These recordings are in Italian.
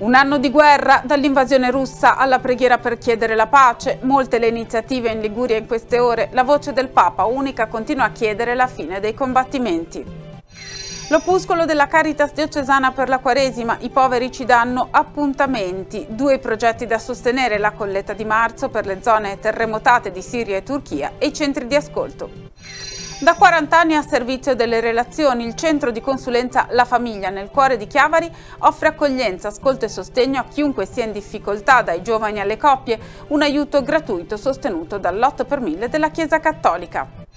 Un anno di guerra, dall'invasione russa alla preghiera per chiedere la pace, molte le iniziative in Liguria in queste ore, la voce del Papa unica continua a chiedere la fine dei combattimenti. L'opuscolo della Caritas diocesana per la Quaresima, i poveri ci danno appuntamenti, due progetti da sostenere, la colletta di marzo per le zone terremotate di Siria e Turchia e i centri di ascolto. Da 40 anni a servizio delle relazioni, il centro di consulenza La Famiglia nel cuore di Chiavari offre accoglienza, ascolto e sostegno a chiunque sia in difficoltà, dai giovani alle coppie, un aiuto gratuito sostenuto dall'8 per 1000 della Chiesa Cattolica.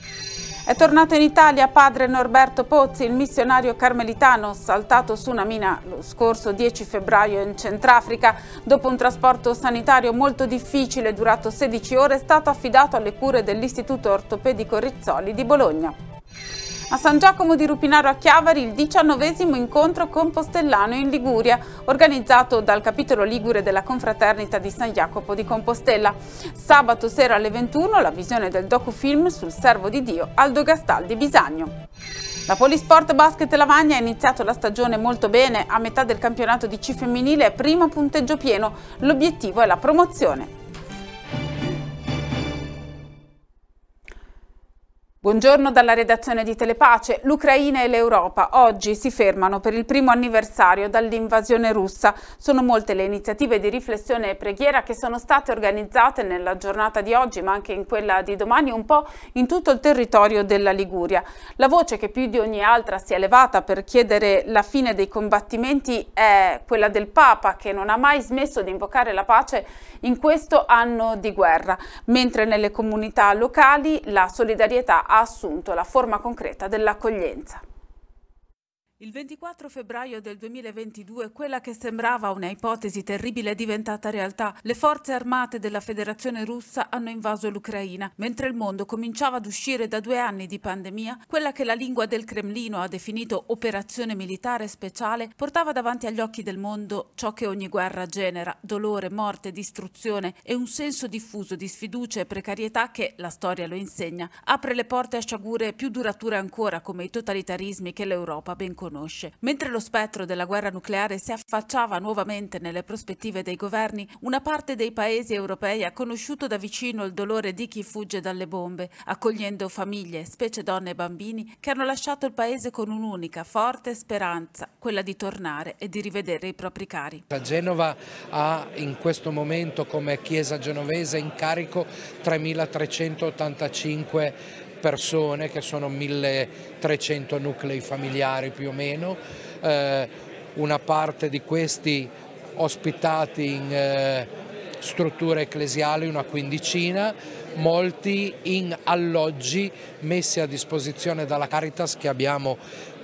È tornato in Italia padre Norberto Pozzi, il missionario carmelitano saltato su una mina lo scorso 10 febbraio in Centrafrica. Dopo un trasporto sanitario molto difficile durato 16 ore è stato affidato alle cure dell'Istituto Ortopedico Rizzoli di Bologna. A San Giacomo di Rupinaro a Chiavari il diciannovesimo incontro compostellano in Liguria, organizzato dal capitolo Ligure della Confraternita di San Jacopo di Compostella. Sabato sera alle 21 la visione del docufilm sul servo di Dio Aldo Gastaldi Bisagno. La Polisport Basket Lavagna ha iniziato la stagione molto bene, a metà del campionato di C femminile è primo punteggio pieno, l'obiettivo è la promozione. Buongiorno dalla redazione di Telepace. L'Ucraina e l'Europa oggi si fermano per il primo anniversario dall'invasione russa. Sono molte le iniziative di riflessione e preghiera che sono state organizzate nella giornata di oggi, ma anche in quella di domani, un po' in tutto il territorio della Liguria. La voce che più di ogni altra si è levata per chiedere la fine dei combattimenti è quella del Papa, che non ha mai smesso di invocare la pace in questo anno di guerra, mentre nelle comunità locali la solidarietà ha assunto la forma concreta dell'accoglienza. Il 24 febbraio del 2022 quella che sembrava una ipotesi terribile è diventata realtà. Le forze armate della Federazione russa hanno invaso l'Ucraina. Mentre il mondo cominciava ad uscire da due anni di pandemia, quella che la lingua del Cremlino ha definito operazione militare speciale portava davanti agli occhi del mondo ciò che ogni guerra genera, dolore, morte, distruzione e un senso diffuso di sfiducia e precarietà che, la storia lo insegna, apre le porte a sciagure più durature ancora come i totalitarismi che l'Europa ben conosce conosce. Mentre lo spettro della guerra nucleare si affacciava nuovamente nelle prospettive dei governi, una parte dei paesi europei ha conosciuto da vicino il dolore di chi fugge dalle bombe, accogliendo famiglie, specie donne e bambini, che hanno lasciato il paese con un'unica, forte speranza, quella di tornare e di rivedere i propri cari. La Genova ha in questo momento come chiesa genovese in carico 3.385 persone che sono 1300 nuclei familiari più o meno, eh, una parte di questi ospitati in eh, strutture ecclesiali, una quindicina, molti in alloggi messi a disposizione dalla Caritas che abbiamo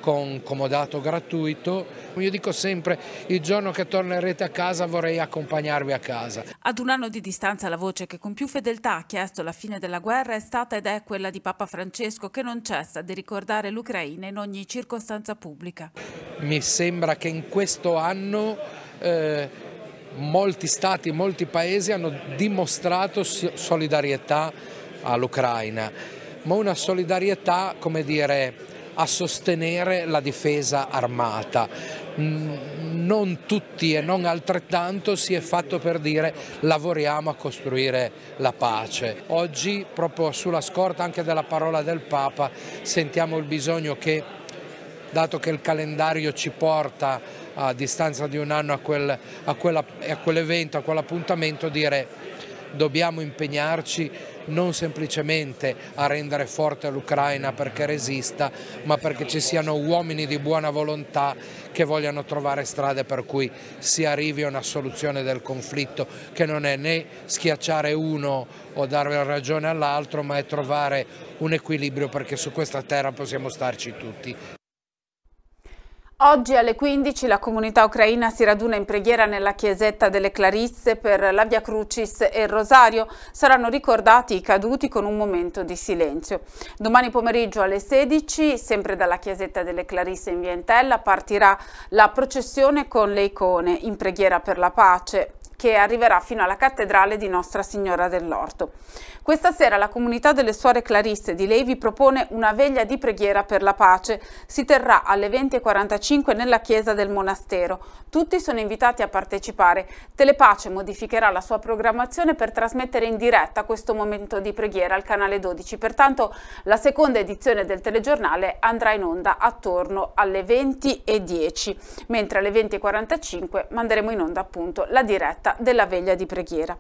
con comodato gratuito. Io dico sempre il giorno che tornerete a casa vorrei accompagnarvi a casa. Ad un anno di distanza la voce che con più fedeltà ha chiesto la fine della guerra è stata ed è quella di Papa Francesco che non cessa di ricordare l'Ucraina in ogni circostanza pubblica. Mi sembra che in questo anno eh, molti stati, molti paesi hanno dimostrato solidarietà all'Ucraina, ma una solidarietà, come dire, a sostenere la difesa armata. Mm, non tutti e non altrettanto si è fatto per dire lavoriamo a costruire la pace. Oggi, proprio sulla scorta anche della parola del Papa, sentiamo il bisogno che, dato che il calendario ci porta a distanza di un anno a, quel, a, quella, a quell'evento, a quell'appuntamento, dire dobbiamo impegnarci non semplicemente a rendere forte l'Ucraina perché resista, ma perché ci siano uomini di buona volontà che vogliano trovare strade per cui si arrivi a una soluzione del conflitto che non è né schiacciare uno o dare ragione all'altro, ma è trovare un equilibrio perché su questa terra possiamo starci tutti. Oggi alle 15 la comunità ucraina si raduna in preghiera nella chiesetta delle Clarisse per la Via Crucis e il Rosario. Saranno ricordati i caduti con un momento di silenzio. Domani pomeriggio alle 16, sempre dalla chiesetta delle Clarisse in Vientella, partirà la processione con le icone in preghiera per la pace che arriverà fino alla cattedrale di Nostra Signora dell'Orto. Questa sera la comunità delle Suore Clarisse di Levi propone una veglia di preghiera per la pace. Si terrà alle 20.45 nella chiesa del monastero. Tutti sono invitati a partecipare. Telepace modificherà la sua programmazione per trasmettere in diretta questo momento di preghiera al canale 12. Pertanto la seconda edizione del telegiornale andrà in onda attorno alle 20.10, mentre alle 20.45 manderemo in onda appunto la diretta giornata della veglia di preghiera.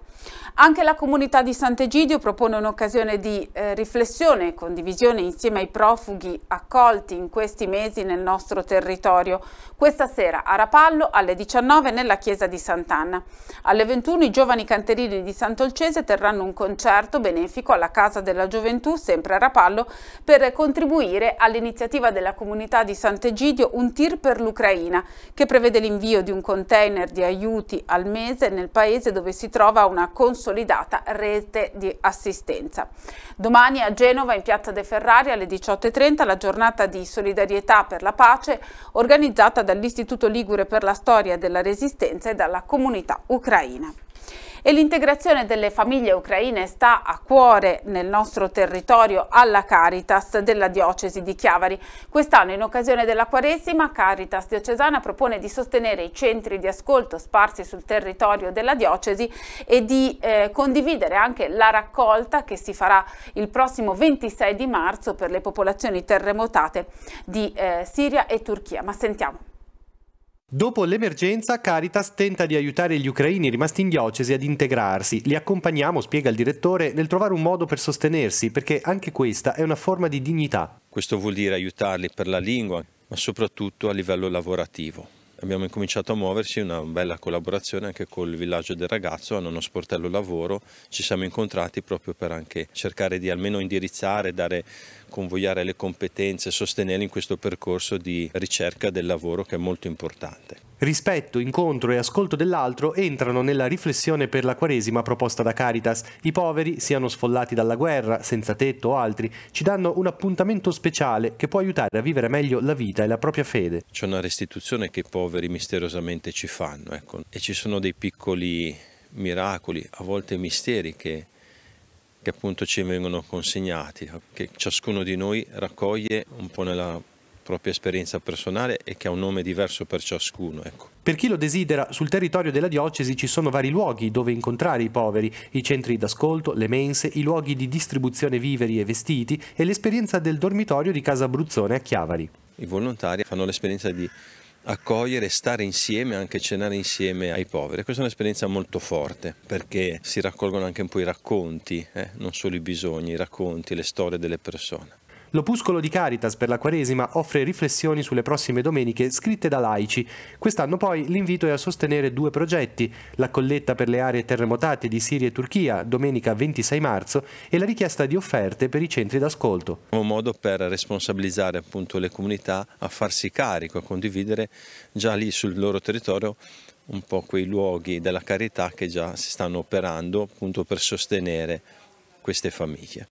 Anche la comunità di Sant'Egidio propone un'occasione di eh, riflessione e condivisione insieme ai profughi accolti in questi mesi nel nostro territorio, questa sera a Rapallo alle 19 nella chiesa di Sant'Anna. Alle 21 i giovani canterini di Sant'Olcese terranno un concerto benefico alla Casa della Gioventù, sempre a Rapallo, per contribuire all'iniziativa della comunità di Sant'Egidio Un Tir per l'Ucraina, che prevede l'invio di un container di aiuti al mese nel paese dove si trova una consolidata rete di assistenza. Domani a Genova in Piazza De Ferrari alle 18.30 la giornata di solidarietà per la pace organizzata dall'Istituto Ligure per la Storia della Resistenza e dalla comunità ucraina e l'integrazione delle famiglie ucraine sta a cuore nel nostro territorio alla Caritas della diocesi di Chiavari. Quest'anno in occasione della Quaresima Caritas diocesana propone di sostenere i centri di ascolto sparsi sul territorio della diocesi e di eh, condividere anche la raccolta che si farà il prossimo 26 di marzo per le popolazioni terremotate di eh, Siria e Turchia. Ma sentiamo. Dopo l'emergenza, Caritas tenta di aiutare gli ucraini rimasti in diocesi ad integrarsi. Li accompagniamo, spiega il direttore, nel trovare un modo per sostenersi, perché anche questa è una forma di dignità. Questo vuol dire aiutarli per la lingua, ma soprattutto a livello lavorativo abbiamo incominciato a muoversi, una bella collaborazione anche col villaggio del ragazzo, hanno uno sportello lavoro, ci siamo incontrati proprio per anche cercare di almeno indirizzare, dare, convogliare le competenze, sostenere in questo percorso di ricerca del lavoro che è molto importante. Rispetto, incontro e ascolto dell'altro entrano nella riflessione per la Quaresima proposta da Caritas. I poveri, siano sfollati dalla guerra, senza tetto o altri, ci danno un appuntamento speciale che può aiutare a vivere meglio la vita e la propria fede. C'è una restituzione che i poveri misteriosamente ci fanno, ecco. e ci sono dei piccoli miracoli, a volte misteri che che appunto ci vengono consegnati, che ciascuno di noi raccoglie un po' nella propria esperienza personale e che ha un nome diverso per ciascuno. Ecco. Per chi lo desidera, sul territorio della diocesi ci sono vari luoghi dove incontrare i poveri, i centri d'ascolto, le mense, i luoghi di distribuzione viveri e vestiti e l'esperienza del dormitorio di Casa Abruzzone a Chiavari. I volontari fanno l'esperienza di accogliere, stare insieme, anche cenare insieme ai poveri. Questa è un'esperienza molto forte perché si raccolgono anche un po' i racconti, eh? non solo i bisogni, i racconti, le storie delle persone. L'opuscolo di Caritas per la Quaresima offre riflessioni sulle prossime domeniche scritte da laici. Quest'anno poi l'invito è a sostenere due progetti, la colletta per le aree terremotate di Siria e Turchia domenica 26 marzo e la richiesta di offerte per i centri d'ascolto. Un modo per responsabilizzare appunto le comunità a farsi carico, a condividere già lì sul loro territorio un po' quei luoghi della carità che già si stanno operando appunto per sostenere queste famiglie.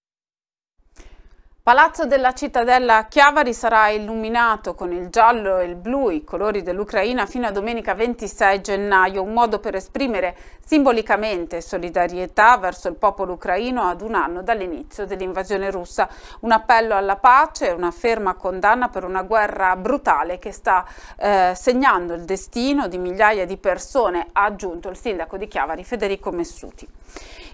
Palazzo della Cittadella Chiavari sarà illuminato con il giallo e il blu, i colori dell'Ucraina, fino a domenica 26 gennaio, un modo per esprimere simbolicamente solidarietà verso il popolo ucraino ad un anno dall'inizio dell'invasione russa. Un appello alla pace e una ferma condanna per una guerra brutale che sta eh, segnando il destino di migliaia di persone, ha aggiunto il sindaco di Chiavari Federico Messuti.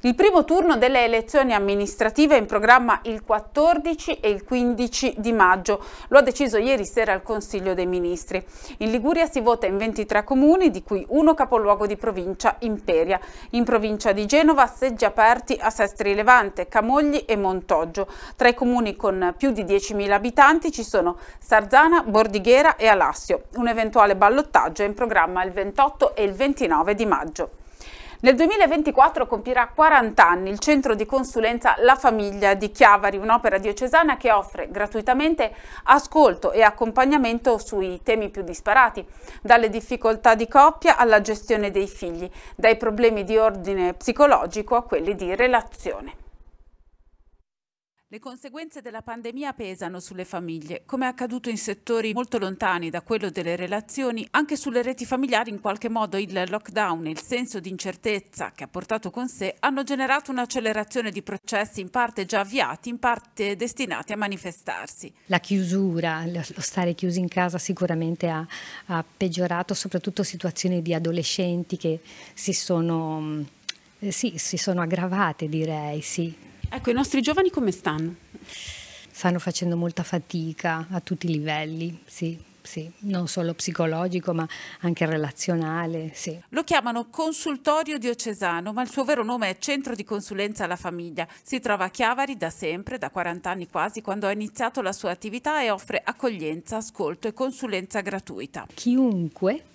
Il primo turno delle elezioni amministrative è in programma il 14 e il 15 di maggio, lo ha deciso ieri sera il Consiglio dei Ministri. In Liguria si vota in 23 comuni, di cui uno capoluogo di provincia, Imperia. In provincia di Genova seggi aperti a Sestri Levante, Camogli e Montoggio. Tra i comuni con più di 10.000 abitanti ci sono Sarzana, Bordighera e Alassio. Un eventuale ballottaggio è in programma il 28 e il 29 di maggio. Nel 2024 compirà 40 anni il centro di consulenza La Famiglia di Chiavari, un'opera diocesana che offre gratuitamente ascolto e accompagnamento sui temi più disparati, dalle difficoltà di coppia alla gestione dei figli, dai problemi di ordine psicologico a quelli di relazione. Le conseguenze della pandemia pesano sulle famiglie, come è accaduto in settori molto lontani da quello delle relazioni, anche sulle reti familiari in qualche modo il lockdown e il senso di incertezza che ha portato con sé hanno generato un'accelerazione di processi in parte già avviati, in parte destinati a manifestarsi. La chiusura, lo stare chiusi in casa sicuramente ha, ha peggiorato soprattutto situazioni di adolescenti che si sono, mm, eh, sì, si sono aggravate direi, sì. Ecco, i nostri giovani come stanno? Stanno facendo molta fatica a tutti i livelli, sì, sì, non solo psicologico ma anche relazionale. Sì. Lo chiamano consultorio diocesano, ma il suo vero nome è Centro di Consulenza alla Famiglia. Si trova a Chiavari da sempre, da 40 anni quasi, quando ha iniziato la sua attività e offre accoglienza, ascolto e consulenza gratuita. Chiunque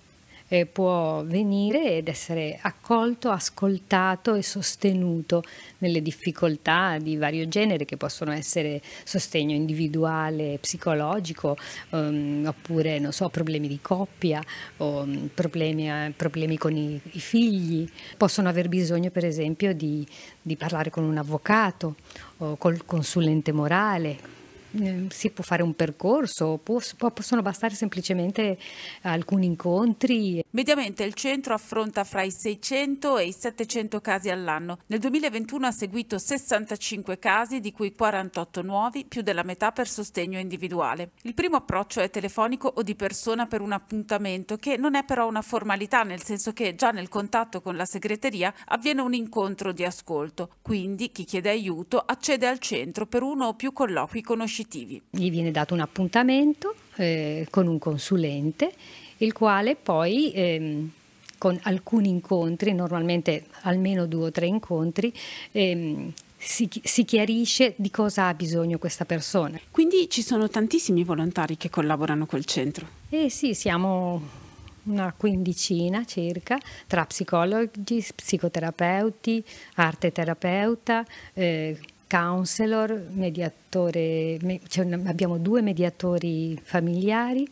eh, può venire ed essere accolto, ascoltato e sostenuto nelle difficoltà di vario genere che possono essere sostegno individuale, psicologico, um, oppure non so, problemi di coppia o um, problemi, eh, problemi, con i, i, figli. Possono aver bisogno per esempio di, di parlare con un avvocato o col consulente morale Ehm, si può fare un percorso, può, possono bastare semplicemente alcuni incontri. Mediamente il centro affronta fra i 600 e i 700 casi all'anno. Nel 2021 ha seguito 65 casi, di cui 48 nuovi, più della metà per sostegno individuale. Il primo approccio è telefonico o di persona per un appuntamento, che non è però una formalità, nel senso che già nel contatto con la segreteria avviene un incontro di ascolto. Quindi chi chiede aiuto accede al centro per uno o più colloqui conoscitivi conoscitivi. Gli viene dato un appuntamento eh, con un consulente, il quale poi ehm, con alcuni incontri, normalmente almeno due o tre incontri, ehm, si, si, chiarisce di cosa ha bisogno questa persona. Quindi ci sono tantissimi volontari che collaborano col centro? Eh sì, siamo una quindicina circa, tra psicologi, psicoterapeuti, arte terapeuta, eh, counselor, mediatore, cioè abbiamo due mediatori familiari,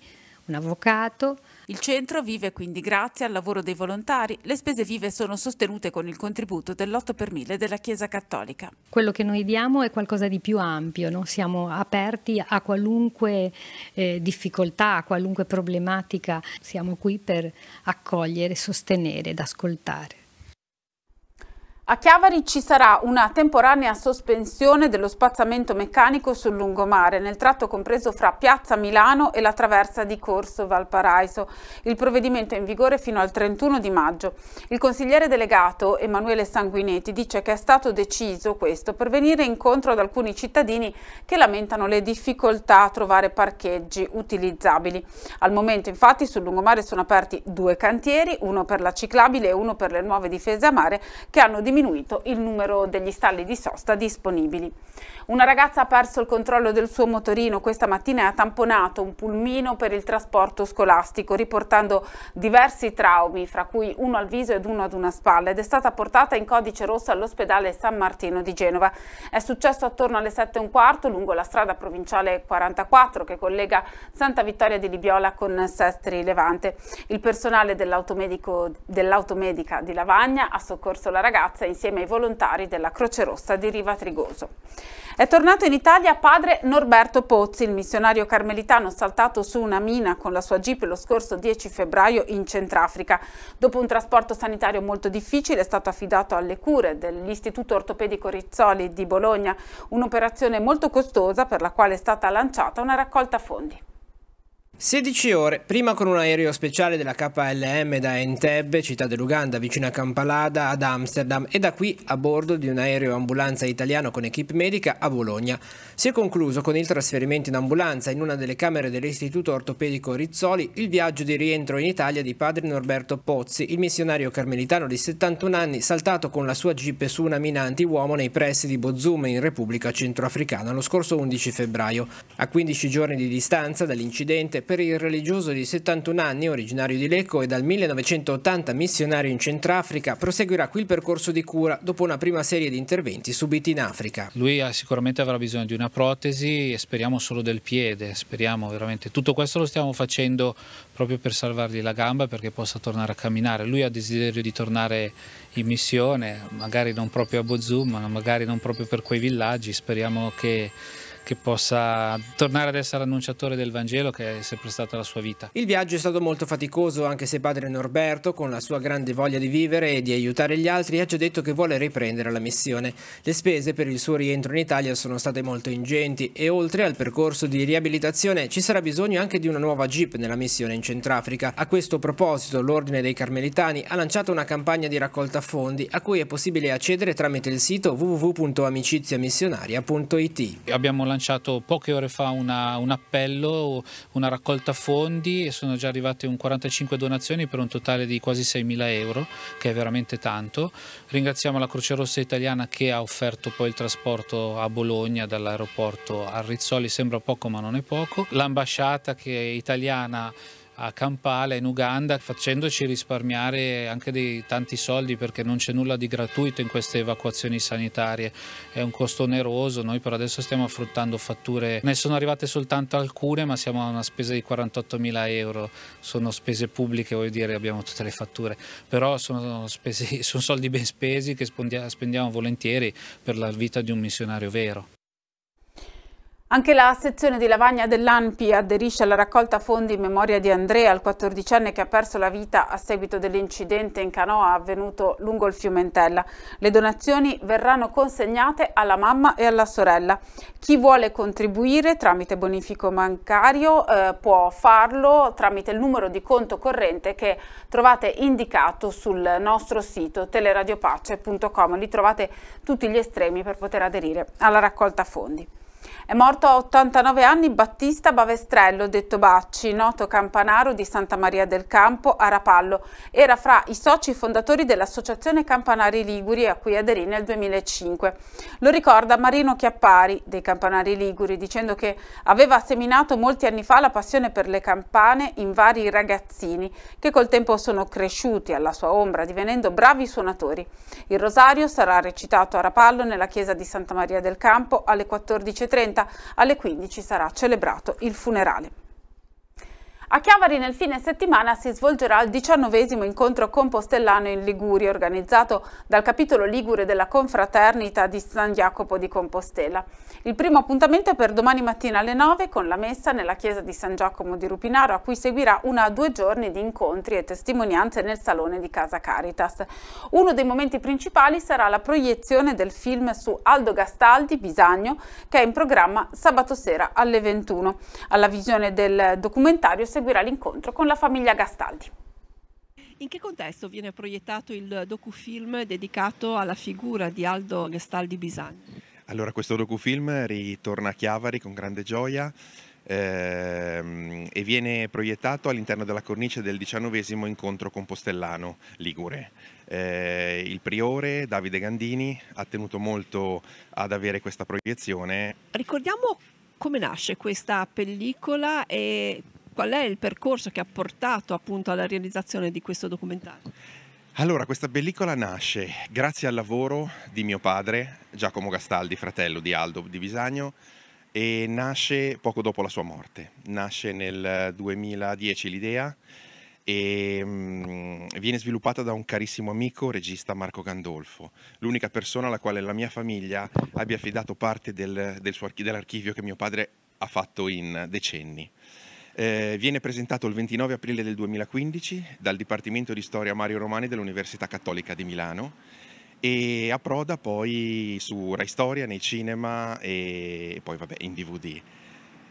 un avvocato. Il centro vive quindi grazie al lavoro dei volontari, le spese vive sono sostenute con il contributo dell'8 per 1000 della Chiesa Cattolica. Quello che noi diamo è qualcosa di più ampio, no? siamo aperti a qualunque eh, difficoltà, a qualunque problematica, siamo qui per accogliere, sostenere ed ascoltare. A Chiavari ci sarà una temporanea sospensione dello spazzamento meccanico sul lungomare, nel tratto compreso fra Piazza Milano e la traversa di Corso Valparaiso. Il provvedimento è in vigore fino al 31 di maggio. Il consigliere delegato Emanuele Sanguinetti dice che è stato deciso questo per venire incontro ad alcuni cittadini che lamentano le difficoltà a trovare parcheggi utilizzabili. Al momento infatti sul lungomare sono aperti due cantieri, uno per la ciclabile e uno per le nuove difese a mare che hanno diminuito diminuito il numero degli stalli di sosta disponibili. Una ragazza ha perso il controllo del suo motorino questa mattina e ha tamponato un pulmino per il trasporto scolastico, riportando diversi traumi, fra cui uno al viso ed uno ad una spalla, ed è stata portata in codice rosso all'ospedale San Martino di Genova. È successo attorno alle 7 e un quarto lungo la strada provinciale 44 che collega Santa Vittoria di Libiola con Sestri Levante. Il personale dell'automedica dell di Lavagna ha soccorso la ragazza insieme ai volontari della Croce Rossa di Riva Trigoso. È tornato in Italia padre Norberto Pozzi, il missionario carmelitano saltato su una mina con la sua jeep lo scorso 10 febbraio in Centrafrica. Dopo un trasporto sanitario molto difficile è stato affidato alle cure dell'Istituto Ortopedico Rizzoli di Bologna, un'operazione molto costosa per la quale è stata lanciata una raccolta fondi. 16 ore, prima con un aereo speciale della KLM da Entebbe, città dell'Uganda, vicino a Kampalada, ad Amsterdam e da qui a bordo di un aereo ambulanza italiano con equip medica a Bologna. Si è concluso con il trasferimento in ambulanza in una delle camere dell'Istituto Ortopedico Rizzoli il viaggio di rientro in Italia di padre Norberto Pozzi, il missionario carmelitano di 71 anni saltato con la sua jeep su una mina antiuomo nei pressi di Bozume in Repubblica Centroafricana lo scorso 11 febbraio. A 15 giorni di distanza dall'incidente per il religioso di 71 anni, originario di Lecco e dal 1980 missionario in Centrafrica, proseguirà qui il percorso di cura dopo una prima serie di interventi subiti in Africa. Lui sicuramente avrà bisogno di una protesi e speriamo solo del piede, speriamo veramente. Tutto questo lo stiamo facendo proprio per salvargli la gamba perché possa tornare a camminare. Lui ha desiderio di tornare in missione, magari non proprio a Bozum, ma magari non proprio per quei villaggi, speriamo che che possa tornare ad essere annunciatore del Vangelo che è sempre stata la sua vita. Il viaggio è stato molto faticoso anche se padre Norberto, con la sua grande voglia di vivere e di aiutare gli altri, ha già detto che vuole riprendere la missione. Le spese per il suo rientro in Italia sono state molto ingenti e oltre al percorso di riabilitazione ci sarà bisogno anche di una nuova jeep nella missione in Centrafrica. A questo proposito l'Ordine dei Carmelitani ha lanciato una campagna di raccolta fondi a cui è possibile accedere tramite il sito www.amiciziamissionaria.it. Abbiamo lanciato lanciato poche ore fa una, un appello, una raccolta fondi e sono già arrivate un 45 donazioni per un totale di quasi 6.000 euro, che è veramente tanto. Ringraziamo la Croce Rossa Italiana che ha offerto poi il trasporto a Bologna dall'aeroporto a Rizzoli, sembra poco ma non è poco. L'ambasciata che è italiana a Kampala in Uganda facendoci risparmiare anche dei tanti soldi perché non c'è nulla di gratuito in queste evacuazioni sanitarie, è un costo oneroso, noi per adesso stiamo affrontando fatture, ne sono arrivate soltanto alcune ma siamo a una spesa di 48 mila euro, sono spese pubbliche voglio dire abbiamo tutte le fatture, però sono, spesi, sono soldi ben spesi che spendiamo volentieri per la vita di un missionario vero. Anche la sezione di Lavagna dell'ANPI aderisce alla raccolta fondi in memoria di Andrea, il 14enne che ha perso la vita a seguito dell'incidente in canoa avvenuto lungo il Fiumentella. Le donazioni verranno consegnate alla mamma e alla sorella. Chi vuole contribuire tramite bonifico bancario eh, può farlo tramite il numero di conto corrente che trovate indicato sul nostro sito teleradiopace.com. Lì trovate tutti gli estremi per poter aderire alla raccolta fondi. È morto a 89 anni Battista Bavestrello, detto Bacci, noto campanaro di Santa Maria del Campo a Rapallo. Era fra i soci fondatori dell'Associazione Campanari Liguri a cui aderì nel 2005. Lo ricorda Marino Chiappari dei Campanari Liguri dicendo che aveva seminato molti anni fa la passione per le campane in vari ragazzini che col tempo sono cresciuti alla sua ombra divenendo bravi suonatori. Il rosario sarà recitato a Rapallo nella chiesa di Santa Maria del Campo alle 14.30 15.30, alle 15 sarà celebrato il funerale. A Chiavari nel fine settimana si svolgerà il diciannovesimo incontro compostellano in Liguria organizzato dal capitolo Ligure della Confraternita di San Jacopo di Compostela. Il primo appuntamento è per domani mattina alle 9 con la messa nella chiesa di San Giacomo di Rupinaro a cui seguirà una a due giorni di incontri e testimonianze nel salone di Casa Caritas. Uno dei momenti principali sarà la proiezione del film su Aldo Gastaldi Bisagno che è in programma sabato sera alle 21. Alla visione del documentario si seguirà l'incontro con la famiglia Gastaldi. In che contesto viene proiettato il docufilm dedicato alla figura di Aldo Gastaldi Bisagni? Allora, questo docufilm ritorna a Chiavari con grande gioia ehm, e viene proiettato all'interno della cornice del diciannovesimo incontro compostellano Ligure. Eh, il priore Davide Gandini ha tenuto molto ad avere questa proiezione. Ricordiamo come nasce questa pellicola e qual è il percorso che ha portato appunto alla realizzazione di questo documentario? Allora, questa pellicola nasce grazie al lavoro di mio padre, Giacomo Gastaldi, fratello di Aldo di Bisagno, e nasce poco dopo la sua morte. Nasce nel 2010 eh, l'idea e mm, viene sviluppata da un carissimo amico, regista Marco Gandolfo, l'unica persona alla quale la mia famiglia abbia affidato parte del, del suo, dell'archivio che mio padre ha fatto in decenni. Eh, viene presentato il 29 aprile del 2015 dal Dipartimento di Storia Mario Romani dell'Università Cattolica di Milano e approda poi su Rai Storia, nei cinema e poi vabbè in DVD.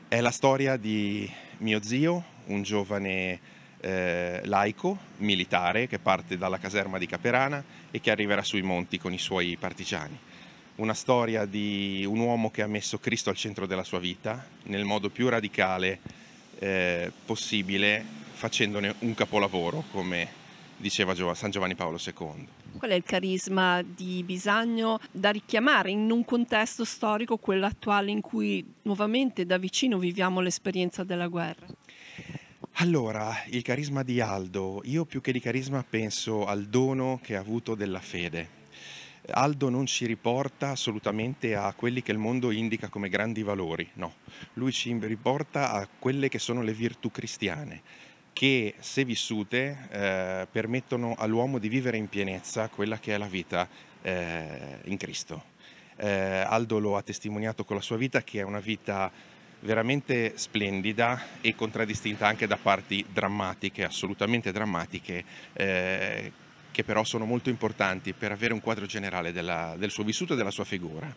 È la storia di mio zio, un giovane eh, laico, militare, che parte dalla caserma di Caperana e che arriverà sui monti con i suoi partigiani. Una storia di un uomo che ha messo Cristo al centro della sua vita, nel modo più radicale eh, possibile facendone un capolavoro, come diceva San Giovanni Paolo II. Qual è il carisma di Bisagno da richiamare in un contesto storico, quello attuale, in cui nuovamente da vicino viviamo l'esperienza della guerra? Allora, il carisma di Aldo, io più che di carisma penso al dono che ha avuto della fede Aldo non ci riporta assolutamente a quelli che il mondo indica come grandi valori, no, lui ci riporta a quelle che sono le virtù cristiane che se vissute eh, permettono all'uomo di vivere in pienezza quella che è la vita eh, in Cristo. Eh, Aldo lo ha testimoniato con la sua vita che è una vita veramente splendida e contraddistinta anche da parti drammatiche, assolutamente drammatiche, eh, che però sono molto importanti per avere un quadro generale della, del suo vissuto e della sua figura.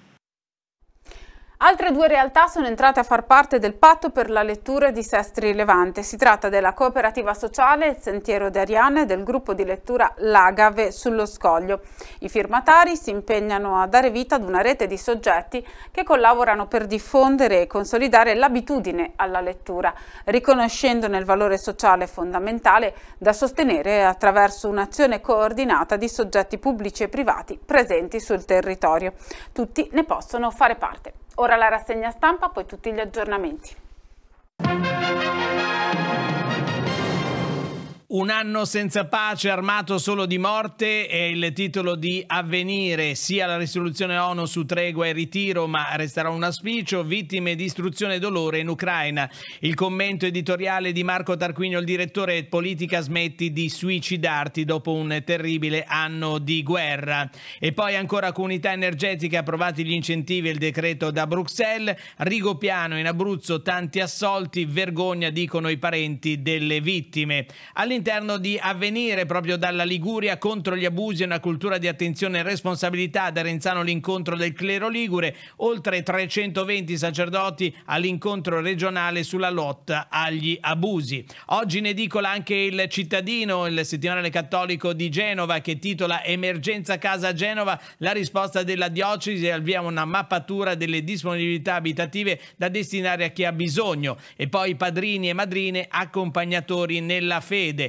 Altre due realtà sono entrate a far parte del patto per la lettura di Sestri Levante. Si tratta della cooperativa sociale Il Sentiero d'Ariane e del gruppo di lettura L'Agave sullo Scoglio. I firmatari si impegnano a dare vita ad una rete di soggetti che collaborano per diffondere e consolidare l'abitudine alla lettura, riconoscendone il valore sociale fondamentale da sostenere attraverso un'azione coordinata di soggetti pubblici e privati presenti sul territorio. Tutti ne possono fare parte. Ora la rassegna stampa, poi tutti gli aggiornamenti. Un anno senza pace, armato solo di morte, è il titolo di Avvenire, sia la risoluzione ONU su tregua e ritiro, ma resterà un auspicio, vittime di istruzione e dolore in Ucraina. Il commento editoriale di Marco Tarquinio, il direttore politica, smetti di suicidarti dopo un terribile anno di guerra. E poi ancora comunità energetica, approvati gli incentivi e il decreto da Bruxelles, Rigopiano in Abruzzo, tanti assolti, vergogna dicono i parenti delle vittime. All'interno all'interno di Avvenire, proprio dalla Liguria contro gli abusi e una cultura di attenzione e responsabilità, da Renzano l'incontro del clero ligure, oltre 320 sacerdoti all'incontro regionale sulla lotta agli abusi. Oggi in edicola anche il cittadino, il settimanale cattolico di Genova che titola Emergenza Casa Genova, la risposta della diocesi e avvia una mappatura delle disponibilità abitative da destinare a chi ha bisogno e poi padrini e madrine accompagnatori nella fede.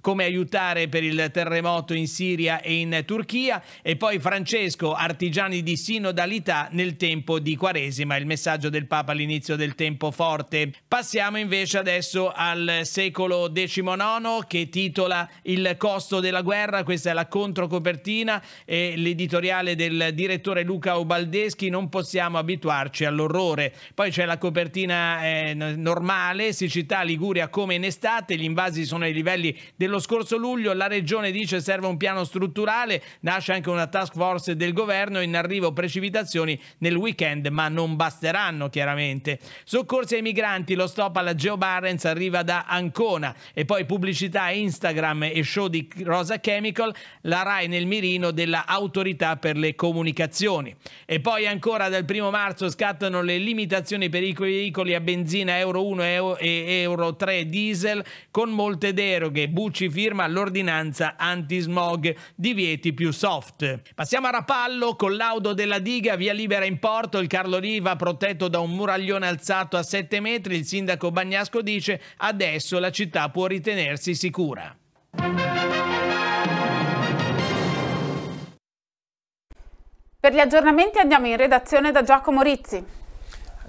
come aiutare per il terremoto in Siria e in Turchia e poi Francesco, artigiani di sinodalità nel tempo di Quaresima, il messaggio del Papa all'inizio del tempo forte. Passiamo invece adesso al secolo XIX che titola Il costo della guerra, questa è la controcopertina e l'editoriale del direttore Luca Obaldeschi, non possiamo abituarci all'orrore. Poi c'è la copertina eh, normale, siccità Liguria come in estate, gli invasi sono ai livelli del dello scorso luglio la Regione dice serve un piano strutturale, nasce anche una task force del governo, in arrivo precipitazioni nel weekend, ma non basteranno chiaramente. Soccorsi ai migranti, lo stop alla Geo Barrens arriva da Ancona e poi pubblicità Instagram e show di Rosa Chemical, la RAI nel mirino della Autorità per le Comunicazioni. E poi ancora dal primo marzo scattano le limitazioni per i veicoli a benzina Euro 1 e Euro 3 diesel con molte deroghe, bucce Ricci firma l'ordinanza antismog, divieti più soft. Passiamo a Rapallo, collaudo della diga, via libera in porto, il Carlo Riva protetto da un muraglione alzato a 7 metri, il sindaco Bagnasco dice adesso la città può ritenersi sicura. Per gli aggiornamenti andiamo in redazione da Giacomo Rizzi.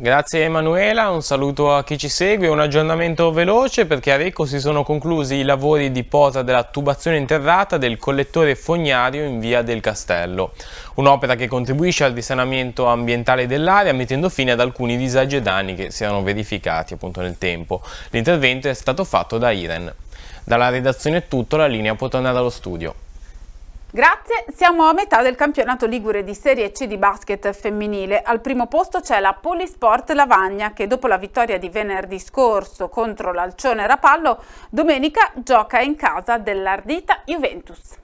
Grazie Emanuela, un saluto a chi ci segue, un aggiornamento veloce perché a Recco si sono conclusi i lavori di posa della tubazione interrata del collettore fognario in via del Castello, un'opera che contribuisce al risanamento ambientale dell'area mettendo fine ad alcuni disagi e danni che si erano verificati appunto nel tempo. L'intervento è stato fatto da Iren. Dalla redazione è tutto, la linea può tornare allo studio. Grazie, siamo a metà del campionato Ligure di Serie C di basket femminile. Al primo posto c'è la Polisport Lavagna che dopo la vittoria di venerdì scorso contro l'Alcione Rapallo, domenica gioca in casa dell'Ardita Juventus.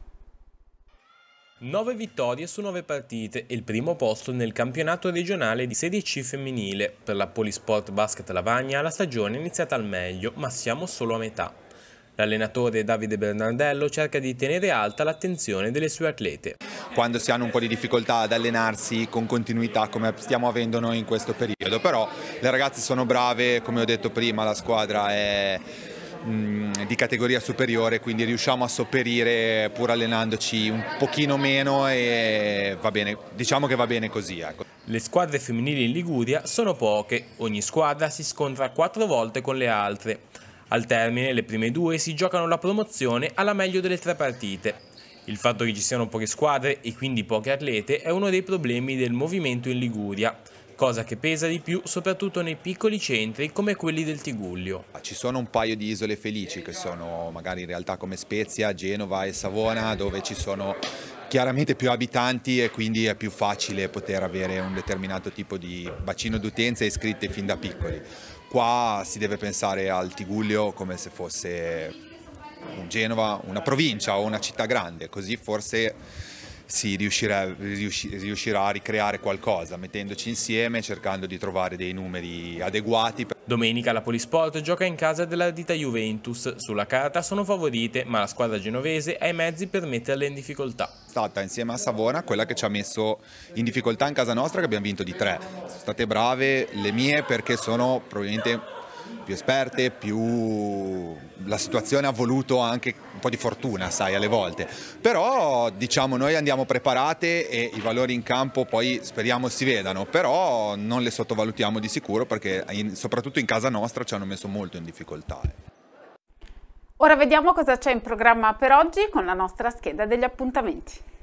9 vittorie su 9 partite e il primo posto nel campionato regionale di Serie C femminile. Per la Polisport Basket Lavagna la stagione è iniziata al meglio, ma siamo solo a metà. L'allenatore Davide Bernardello cerca di tenere alta l'attenzione delle sue atlete. Quando si hanno un po' di difficoltà ad allenarsi con continuità come stiamo avendo noi in questo periodo, però le ragazze sono brave, come ho detto prima la squadra è mm, di categoria superiore, quindi riusciamo a sopperire pur allenandoci un pochino meno e va bene, diciamo che va bene così. Ecco. Le squadre femminili in Liguria sono poche, ogni squadra si scontra quattro volte con le altre. Al termine, le prime due si giocano la promozione alla meglio delle tre partite. Il fatto che ci siano poche squadre e quindi poche atlete è uno dei problemi del movimento in Liguria, cosa che pesa di più soprattutto nei piccoli centri come quelli del Tiguglio. Ci sono un paio di isole felici che sono magari in realtà come Spezia, Genova e Savona dove ci sono chiaramente più abitanti e quindi è più facile poter avere un determinato tipo di bacino d'utenza iscritte fin da piccoli. Qua si deve pensare al Tiguglio come se fosse un Genova, una provincia o una città grande, così forse si riuscirà, riuscirà a ricreare qualcosa mettendoci insieme, cercando di trovare dei numeri adeguati. Domenica la Polisport gioca in casa della dita Juventus. Sulla carta sono favorite, ma la squadra genovese ha i mezzi per metterle in difficoltà. È stata insieme a Savona quella che ci ha messo in difficoltà in casa nostra, che abbiamo vinto di tre. Sono state brave le mie perché sono probabilmente più esperte, più la situazione ha voluto anche un po' di fortuna, sai, alle volte. Però diciamo noi andiamo preparate e i valori in campo poi speriamo si vedano, però non le sottovalutiamo di sicuro perché in, soprattutto in casa nostra ci hanno messo molto in difficoltà. Ora vediamo cosa c'è in programma per oggi con la nostra scheda degli appuntamenti.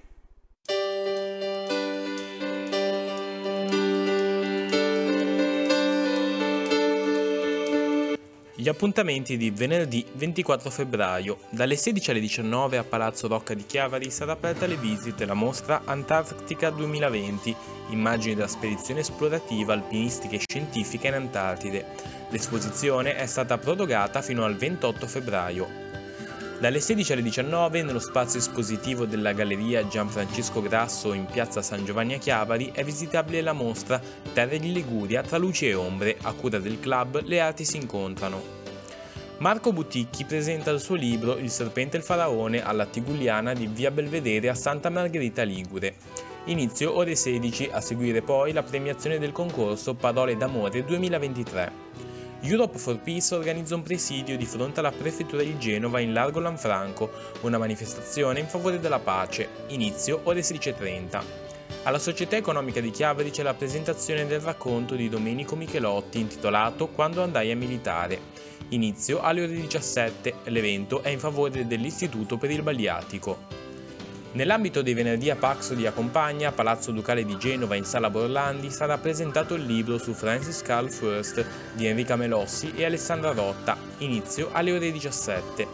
Gli appuntamenti di venerdì 24 febbraio, dalle 16 alle 19 a Palazzo Rocca di Chiavari sarà aperta alle visite la mostra Antarctica 2020, immagini della spedizione esplorativa alpinistica e scientifica in Antartide. L'esposizione è stata prorogata fino al 28 febbraio. Dalle 16 alle 19 nello spazio espositivo della Galleria Gianfrancesco Grasso in piazza San Giovanni a Chiavari è visitabile la mostra Terre di Liguria tra luci e ombre, a cura del club Le arti si incontrano. Marco Buticchi presenta il suo libro Il serpente e il faraone alla Tigulliana di via Belvedere a Santa Margherita Ligure. Inizio ore 16, a seguire poi la premiazione del concorso Parole d'amore 2023. Europe for Peace organizza un presidio di fronte alla prefettura di Genova in largo Lanfranco, una manifestazione in favore della pace, inizio ore 16.30. Alla Società Economica di Chiavari c'è la presentazione del racconto di Domenico Michelotti intitolato Quando andai a militare. Inizio alle ore 17, l'evento è in favore dell'Istituto per il Baliatico. Nell'ambito dei venerdì a Paxo di Accompagna, Palazzo Ducale di Genova in Sala Borlandi, sarà presentato il libro su Francis Carl First di Enrica Melossi e Alessandra Rotta, inizio alle ore 17.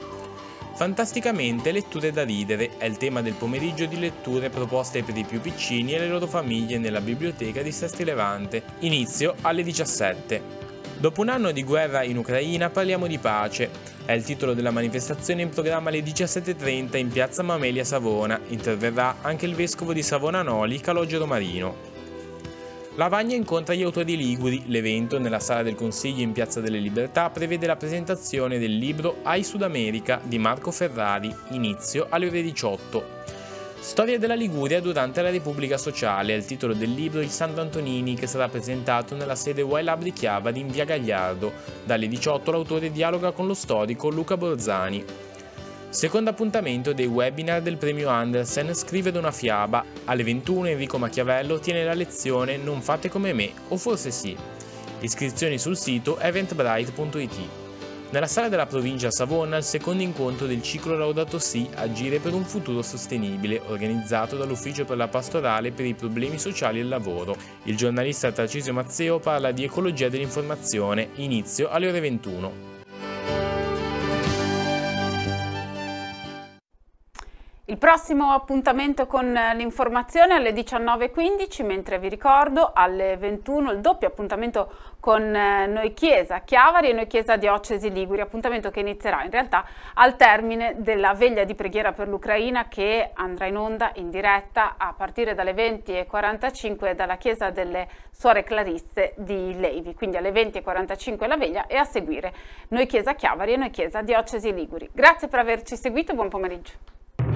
Fantasticamente letture da ridere è il tema del pomeriggio di letture proposte per i più piccini e le loro famiglie nella biblioteca di Sesti Levante, inizio alle 17. Dopo un anno di guerra in Ucraina parliamo di pace. È il titolo della manifestazione in programma alle 17.30 in piazza Mamelia Savona. Interverrà anche il vescovo di Savona Noli, Calogero Marino. Lavagna incontra gli autori liguri. L'evento, nella sala del Consiglio in Piazza delle Libertà, prevede la presentazione del libro Ai Sud America di Marco Ferrari, inizio alle ore 18. Storia della Liguria durante la Repubblica Sociale è il titolo del libro Il Santo Antonini che sarà presentato nella sede YLab di Chiava di via Gagliardo. Dalle 18 l'autore dialoga con lo storico Luca Borzani. Secondo appuntamento dei webinar del premio Andersen scrive una fiaba. Alle 21 Enrico Machiavello tiene la lezione Non fate come me, o forse sì. Iscrizioni sul sito eventbrite.it nella sala della provincia a Savona il secondo incontro del ciclo Laudato Si Agire per un futuro sostenibile, organizzato dall'Ufficio per la Pastorale per i problemi sociali e il lavoro. Il giornalista Tarcisio Mazzeo parla di ecologia dell'informazione, inizio alle ore 21. prossimo appuntamento con l'informazione alle 19.15, mentre vi ricordo alle 21 il doppio appuntamento con eh, Noi Chiesa Chiavari e Noi Chiesa Diocesi Liguri, appuntamento che inizierà in realtà al termine della veglia di preghiera per l'Ucraina che andrà in onda in diretta a partire dalle 20.45 dalla Chiesa delle Suore Clarisse di Levi, quindi alle 20.45 la veglia e a seguire Noi Chiesa Chiavari e Noi Chiesa Diocesi Liguri. Grazie per averci seguito, buon pomeriggio.